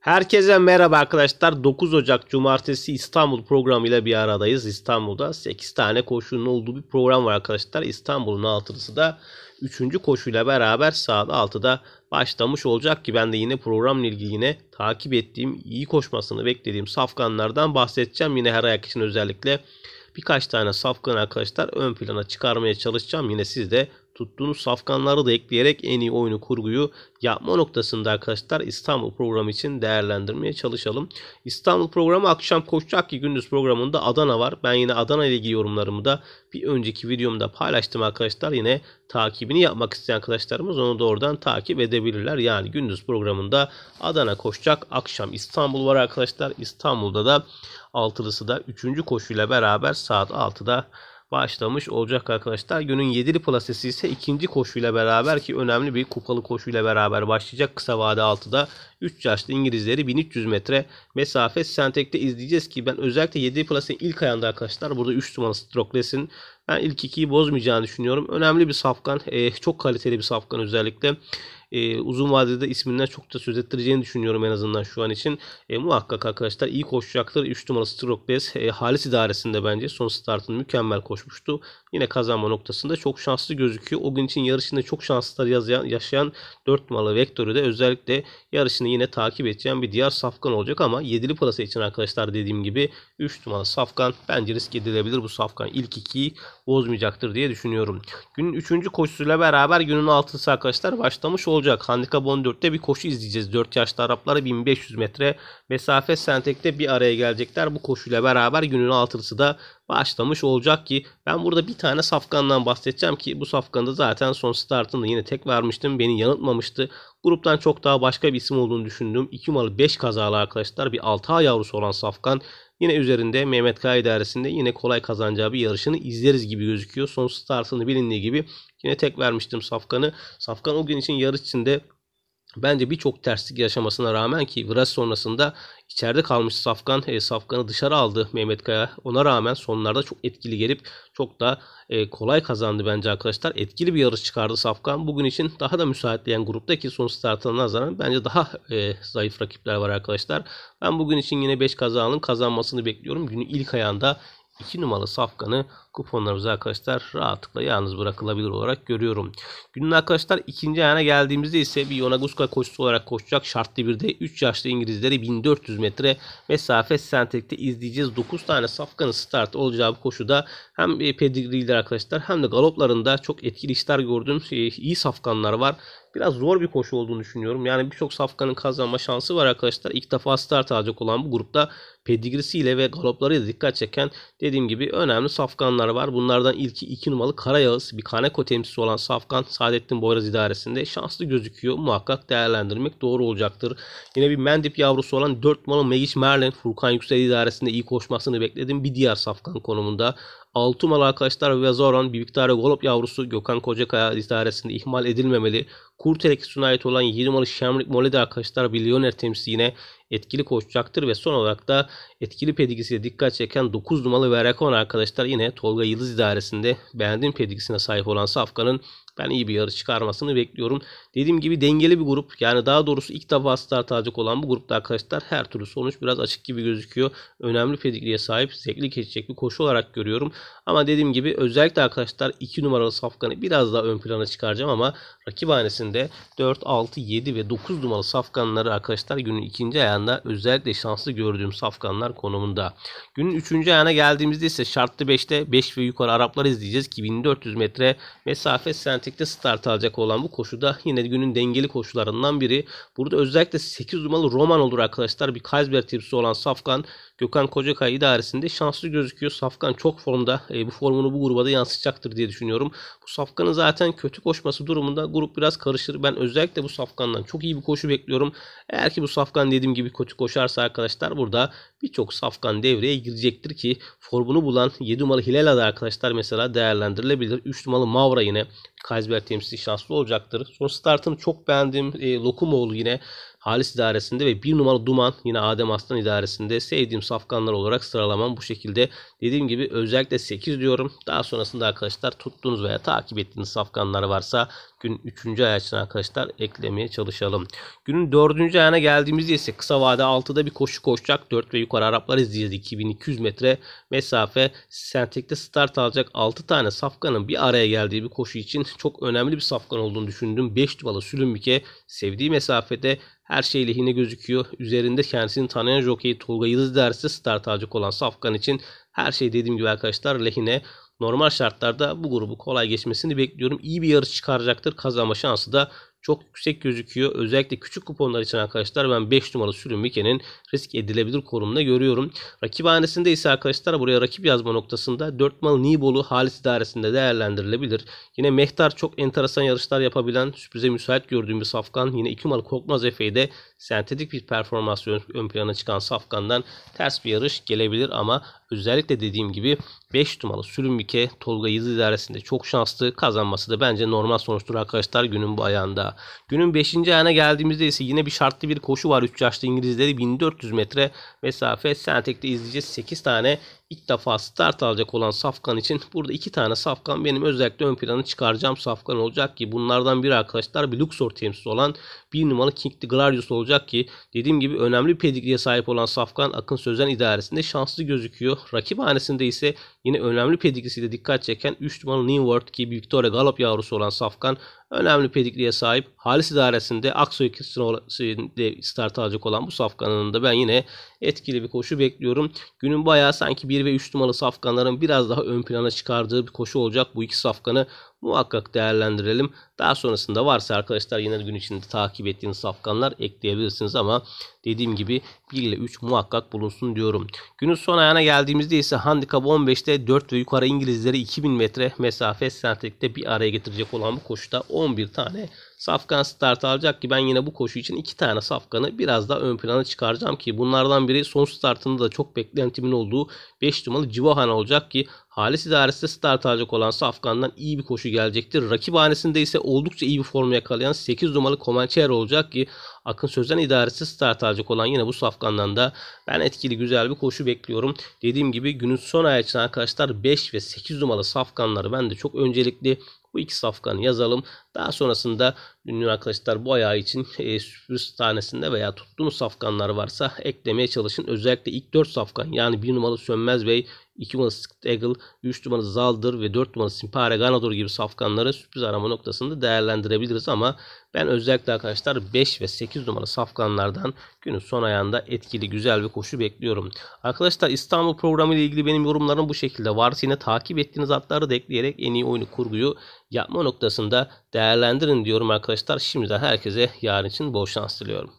Herkese merhaba arkadaşlar. 9 Ocak Cumartesi İstanbul programıyla bir aradayız. İstanbul'da 8 tane koşunun olduğu bir program var arkadaşlar. İstanbul'un altısı da 3. koşuyla beraber saat 6'da başlamış olacak ki ben de yine programla ilgili yine takip ettiğim, iyi koşmasını beklediğim safkanlardan bahsedeceğim. Yine her ayak için özellikle birkaç tane safkan arkadaşlar ön plana çıkarmaya çalışacağım. Yine siz de tuttuğunuz safkanları da ekleyerek en iyi oyunu kurguyu yapma noktasında arkadaşlar İstanbul programı için değerlendirmeye çalışalım. İstanbul programı akşam koşacak ki gündüz programında Adana var. Ben yine Adana ile ilgili yorumlarımı da bir önceki videomda paylaştım arkadaşlar. Yine takibini yapmak isteyen arkadaşlarımız onu da oradan takip edebilirler. Yani gündüz programında Adana koşacak. Akşam İstanbul var arkadaşlar. İstanbul'da da altılısı da 3. koşuyla beraber saat 6'da başlamış olacak arkadaşlar. Günün 7'li plasesi ise ikinci koşuyla beraber ki önemli bir kupalı koşuyla beraber başlayacak. Kısa vade 6'da 3 yaşlı İngilizleri 1300 metre mesafe Sentek'te izleyeceğiz ki ben özellikle 7 plasenin ilk ayağında arkadaşlar burada 3 numaralı Strokles'in ben ilk 2'yi bozmayacağını düşünüyorum. Önemli bir safkan. E, çok kaliteli bir safkan özellikle e, uzun vadede isminden çok da söz ettireceğini düşünüyorum en azından şu an için. E, muhakkak arkadaşlar iyi koşacaktır. 3 numaralı Stroke Base e, halis idaresinde bence son startını mükemmel koşmuştu yine kazanma noktasında çok şanslı gözüküyor. O gün için yarışında çok şanslılar yazan, yaşayan 4 numaralı Vektör'ü de özellikle yarışını yine takip edeceğim bir diğer safkan olacak ama 7'li pırasa için arkadaşlar dediğim gibi 3 numaralı safkan bence risk edilebilir. Bu safkan ilk 2'yi bozmayacaktır diye düşünüyorum. Günün 3. koşusuyla beraber günün 6'sı arkadaşlar başlamış olacak. Handikap 14'te bir koşu izleyeceğiz. 4 yaşlı Araplar 1500 metre mesafe Sentek'te bir araya gelecekler. Bu koşuyla beraber günün 6'sı da başlamış olacak ki ben burada bir tane safkandan bahsedeceğim ki bu safkanda zaten son startında yine tek vermiştim. Beni yanıltmamıştı. Gruptan çok daha başka bir isim olduğunu düşündüğüm 2 malı 5 kazalı arkadaşlar bir 6 A yavrusu olan Safkan yine üzerinde Mehmet K idaresinde yine kolay kazanacağı bir yarışını izleriz gibi gözüküyor. Son startını bilindiği gibi yine tek vermiştim Safkan'ı. Safkan o gün için yarış içinde Bence birçok terslik yaşamasına rağmen ki vras sonrasında içeride kalmış Safkan, e, Safkan'ı dışarı aldı Mehmet Kaya. Ona rağmen sonlarda çok etkili gelip çok da e, kolay kazandı bence arkadaşlar. Etkili bir yarış çıkardı Safkan. Bugün için daha da müsaitleyen gruptaki son startına nazaran bence daha e, zayıf rakipler var arkadaşlar. Ben bugün için yine 5 kazanın kazanmasını bekliyorum. günü ilk ayağında 2 numaralı safkanı kuponlarımız arkadaşlar rahatlıkla yalnız bırakılabilir olarak görüyorum. Günün arkadaşlar ikinci ayağına geldiğimizde ise bir Yonaguska koşusu olarak koşacak şartlı bir de 3 yaşlı İngilizleri 1400 metre mesafe sentekte izleyeceğiz. 9 tane safkanın start olacağı bu koşuda hem e, pedigriler arkadaşlar hem de galoplarında çok etkili işler gördüğüm e, iyi safkanlar var biraz zor bir koşu olduğunu düşünüyorum. Yani birçok safkanın kazanma şansı var arkadaşlar. İlk defa start alacak olan bu grupta pedigrisiyle ve galoplarıyla dikkat çeken dediğim gibi önemli safkanlar var. Bunlardan ilki 2 numaralı Karayağız. Bir Kaneko temsilcisi olan safkan Saadettin Boyraz idaresinde şanslı gözüküyor. Muhakkak değerlendirmek doğru olacaktır. Yine bir Mendip yavrusu olan 4 numaralı Megiş Merlin Furkan Yüksel idaresinde iyi koşmasını bekledim. Bir diğer safkan konumunda Altumalı arkadaşlar ve Zoran bir miktarı Golop yavrusu Gökhan Kocakaya idaresinde ihmal edilmemeli. Kurtelek sunayet olan 7 malı Şemrik Molede arkadaşlar Bilyoner temsiline etkili koşacaktır ve son olarak da etkili pedigisiyle dikkat çeken 9 numaralı Verakon arkadaşlar yine Tolga Yıldız idaresinde beğendiğim pedigisine sahip olan Safkan'ın ben iyi bir yarış çıkarmasını bekliyorum. Dediğim gibi dengeli bir grup. Yani daha doğrusu ilk defa start alacak olan bu grupta arkadaşlar her türlü sonuç biraz açık gibi gözüküyor. Önemli pedigriye sahip zevkli geçecek bir koşu olarak görüyorum. Ama dediğim gibi özellikle arkadaşlar 2 numaralı safkanı biraz daha ön plana çıkaracağım ama rakibhanesinde 4, 6, 7 ve 9 numaralı safkanları arkadaşlar günün ikinci ayağında özellikle şanslı gördüğüm safkanlar konumunda. Günün üçüncü ayağına geldiğimizde ise şartlı 5'te 5 ve yukarı Araplar izleyeceğiz ki 1400 metre mesafe sent lastikte start alacak olan bu koşuda yine günün dengeli koşularından biri. Burada özellikle 8 numaralı Roman olur arkadaşlar. Bir Kaiser tipsi olan Safkan Gökhan Kocakay idaresinde şanslı gözüküyor. Safkan çok formda. E, bu formunu bu gruba da yansıtacaktır diye düşünüyorum. Bu Safkan'ın zaten kötü koşması durumunda grup biraz karışır. Ben özellikle bu Safkan'dan çok iyi bir koşu bekliyorum. Eğer ki bu Safkan dediğim gibi kötü koşarsa arkadaşlar burada birçok Safkan devreye girecektir ki formunu bulan 7 numaralı Hilal da arkadaşlar mesela değerlendirilebilir. 3 numaralı Mavra yine Kaysberg temsilci şanslı olacaktır. Son startını çok beğendiğim e, Lokumoğlu yine Halis idaresinde ve bir numaralı Duman yine Adem Aslan idaresinde sevdiğim safkanlar olarak sıralamam bu şekilde. Dediğim gibi özellikle 8 diyorum. Daha sonrasında arkadaşlar tuttuğunuz veya takip ettiğiniz safkanlar varsa gün 3. ay için arkadaşlar eklemeye çalışalım. Günün 4. ayına geldiğimizde ise kısa vade 6'da bir koşu koşacak. 4 ve yukarı Araplar izleyeceğiz. 2200 metre mesafe sentekte start alacak 6 tane safkanın bir araya geldiği bir koşu için çok önemli bir safkan olduğunu düşündüm. 5 numaralı Sülümbike sevdiği mesafede her şey lehine gözüküyor. Üzerinde kendisini tanıyan jockey Tolga Yıldız dersi start alacak olan Safkan için her şey dediğim gibi arkadaşlar lehine. Normal şartlarda bu grubu kolay geçmesini bekliyorum. İyi bir yarış çıkaracaktır. Kazanma şansı da çok yüksek gözüküyor. Özellikle küçük kuponlar için arkadaşlar ben 5 numaralı sürüm Mike'nin risk edilebilir konumunda görüyorum. Rakip Rakiphanesinde ise arkadaşlar buraya rakip yazma noktasında 4 mal Nibolu halis idaresinde değerlendirilebilir. Yine Mehtar çok enteresan yarışlar yapabilen sürprize müsait gördüğüm bir safkan. Yine 2 mal Korkmaz Efe'yi de sentetik bir performans ön plana çıkan safkandan ters bir yarış gelebilir ama özellikle dediğim gibi 5 numaralı Sürümike Tolga Yıldız idaresinde çok şanslı. Kazanması da bence normal sonuçtur arkadaşlar günün bu ayağında. Günün 5. ayağına geldiğimizde ise yine bir şartlı bir koşu var. 3 yaşlı İngilizleri 1400 metre mesafe. Sentek'te izleyeceğiz. 8 tane ilk defa start alacak olan Safkan için burada iki tane Safkan benim özellikle ön planı çıkaracağım Safkan olacak ki bunlardan biri arkadaşlar bir Luxor temsilcisi olan bir numaralı King de Glarius olacak ki dediğim gibi önemli bir pedigriye sahip olan Safkan Akın Sözen idaresinde şanslı gözüküyor. Rakip hanesinde ise Yine önemli de dikkat çeken 3 numaralı New World ki Victoria Galop yavrusu olan Safkan önemli pedigriye sahip. Halis İdaresinde Aksoy kesinlikle start alacak olan bu safkanın da ben yine etkili bir koşu bekliyorum. Günün bayağı sanki 1 ve 3 numaralı safkanların biraz daha ön plana çıkardığı bir koşu olacak. Bu iki safkanı muhakkak değerlendirelim. Daha sonrasında varsa arkadaşlar yine gün içinde takip ettiğiniz safkanlar ekleyebilirsiniz ama dediğim gibi 1 ile 3 muhakkak bulunsun diyorum. Günün son ayağına geldiğimizde ise handikap 15'te 4 ve yukarı İngilizleri 2000 metre mesafe sentetikte bir araya getirecek olan bu koşuda 11 tane safkan start alacak ki ben yine bu koşu için 2 tane safkanı biraz daha ön plana çıkaracağım ki bunlardan biri son startında da çok beklentimin olduğu 5 numaralı Civahan olacak ki Halis idaresinde start alacak olan Safkan'dan iyi bir koşu gelecektir. Rakip hanesinde ise oldukça iyi bir form yakalayan 8 numaralı Comancher olacak ki Akın Sözen idaresi start alacak olan yine bu Safkan'dan da ben etkili güzel bir koşu bekliyorum. Dediğim gibi günün son ayı için arkadaşlar 5 ve 8 numaralı Safkanları ben de çok öncelikli bu iki safkanı yazalım. Daha sonrasında ünlü arkadaşlar bu ayağı için e, sürpriz tanesinde veya tuttuğunuz safkanlar varsa eklemeye çalışın. Özellikle ilk 4 safkan yani 1 numaralı Sönmez Bey, 2 numaralı Stegl, 3 numaralı Zaldır ve 4 numaralı Simpare Ganador gibi safkanları sürpriz arama noktasında değerlendirebiliriz ama ben özellikle arkadaşlar 5 ve 8 numaralı safkanlardan günün son ayağında etkili güzel ve koşu bekliyorum. Arkadaşlar İstanbul programı ile ilgili benim yorumlarım bu şekilde. Varsa yine takip ettiğiniz atları da ekleyerek en iyi oyunu kurguyu yapma noktasında değerlendirebiliriz değerlendirin diyorum arkadaşlar. Şimdiden herkese yarın için bol şans diliyorum.